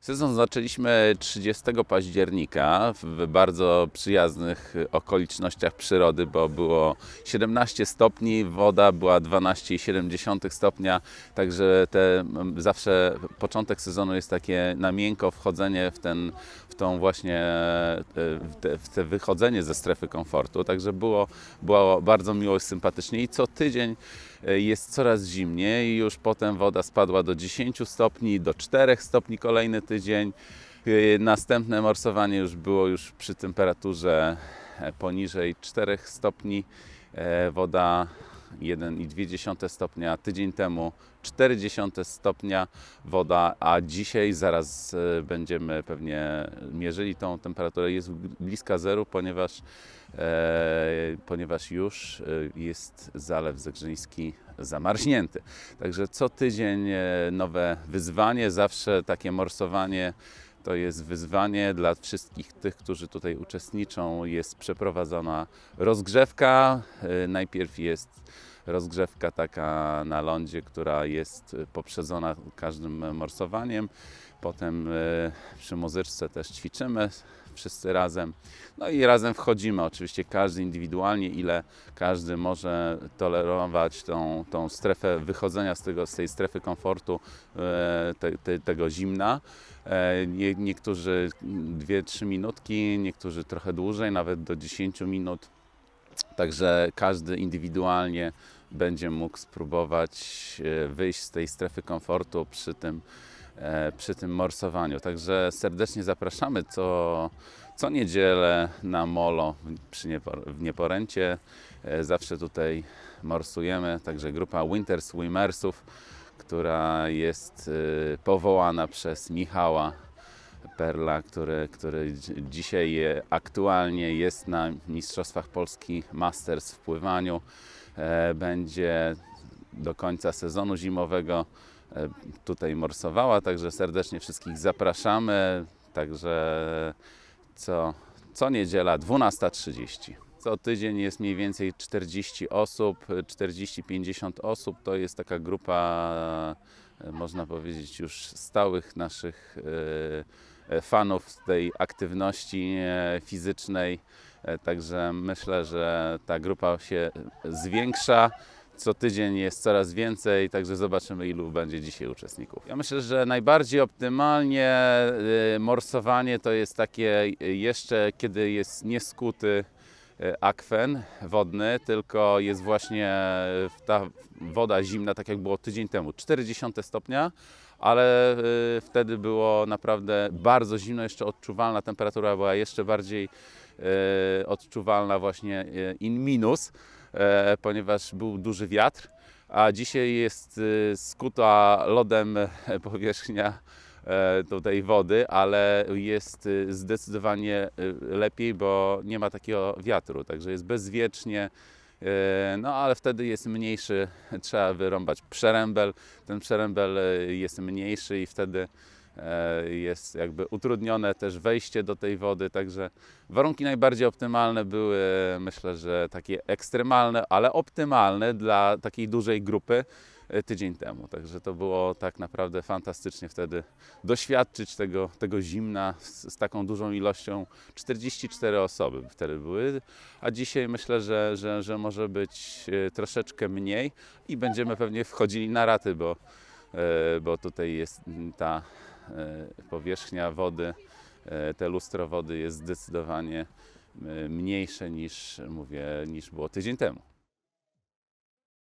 Sezon zaczęliśmy 30 października w bardzo przyjaznych okolicznościach przyrody, bo było 17 stopni, woda była 12,7 stopnia, także te, zawsze początek sezonu jest takie na miękko wchodzenie w, ten, w tą właśnie w te, w te wychodzenie ze strefy komfortu, także było, było bardzo miło i sympatycznie i co tydzień E, jest coraz zimniej, już potem woda spadła do 10 stopni, do 4 stopni kolejny tydzień. E, następne morsowanie już było już przy temperaturze e, poniżej 4 stopni. Woda 1,2 stopnia, tydzień temu 0,4 stopnia woda, a dzisiaj zaraz e, będziemy pewnie mierzyli tą temperaturę. Jest bliska zeru, ponieważ, e, ponieważ już e, jest zalew zegrzyński zamarznięty. Także co tydzień e, nowe wyzwanie, zawsze takie morsowanie to jest wyzwanie dla wszystkich tych, którzy tutaj uczestniczą. Jest przeprowadzona rozgrzewka. Y, najpierw jest rozgrzewka taka na lądzie, która jest y, poprzedzona każdym morsowaniem. Potem y, przy muzyczce też ćwiczymy wszyscy razem. No i razem wchodzimy, oczywiście każdy indywidualnie, ile każdy może tolerować tą, tą strefę wychodzenia z, tego, z tej strefy komfortu y, te, te, tego zimna. E, nie, niektórzy 2-3 minutki, niektórzy trochę dłużej, nawet do 10 minut. Także każdy indywidualnie będzie mógł spróbować e, wyjść z tej strefy komfortu przy tym, e, przy tym morsowaniu. Także serdecznie zapraszamy co, co niedzielę na molo przy niepor w Nieporęcie. E, zawsze tutaj morsujemy, także grupa Winter Swimmersów, która jest powołana przez Michała Perla, który, który dzisiaj e, aktualnie jest na Mistrzostwach Polski Masters w pływaniu. E, będzie do końca sezonu zimowego e, tutaj morsowała, także serdecznie wszystkich zapraszamy. Także co, co niedziela 12.30. Co tydzień jest mniej więcej 40 osób, 40-50 osób. To jest taka grupa, można powiedzieć, już stałych naszych. Yy, E, fanów tej aktywności e, fizycznej. E, także myślę, że ta grupa się zwiększa. Co tydzień jest coraz więcej, także zobaczymy, ilu będzie dzisiaj uczestników. Ja myślę, że najbardziej optymalnie morsowanie to jest takie jeszcze, kiedy jest nieskuty akwen wodny, tylko jest właśnie ta woda zimna, tak jak było tydzień temu, 40 stopnia, ale y, wtedy było naprawdę bardzo zimno, jeszcze odczuwalna temperatura była jeszcze bardziej y, odczuwalna właśnie y, in minus, e, ponieważ był duży wiatr, a dzisiaj jest skuta lodem e, powierzchnia e, tutaj wody, ale jest zdecydowanie lepiej, bo nie ma takiego wiatru, także jest bezwiecznie E, no ale wtedy jest mniejszy, trzeba wyrąbać przerębel. Ten przerębel e, jest mniejszy i wtedy e, jest jakby utrudnione też wejście do tej wody, także warunki najbardziej optymalne były myślę, że takie ekstremalne, ale optymalne dla takiej dużej grupy E, tydzień temu. Także to było tak naprawdę fantastycznie wtedy doświadczyć tego, tego zimna z, z taką dużą ilością. 44 osoby wtedy były, a dzisiaj myślę, że, że, że może być e, troszeczkę mniej i będziemy pewnie wchodzili na raty, bo, e, bo tutaj jest ta powierzchnia wody, te lustro wody jest zdecydowanie mniejsze niż, mówię, niż było tydzień temu.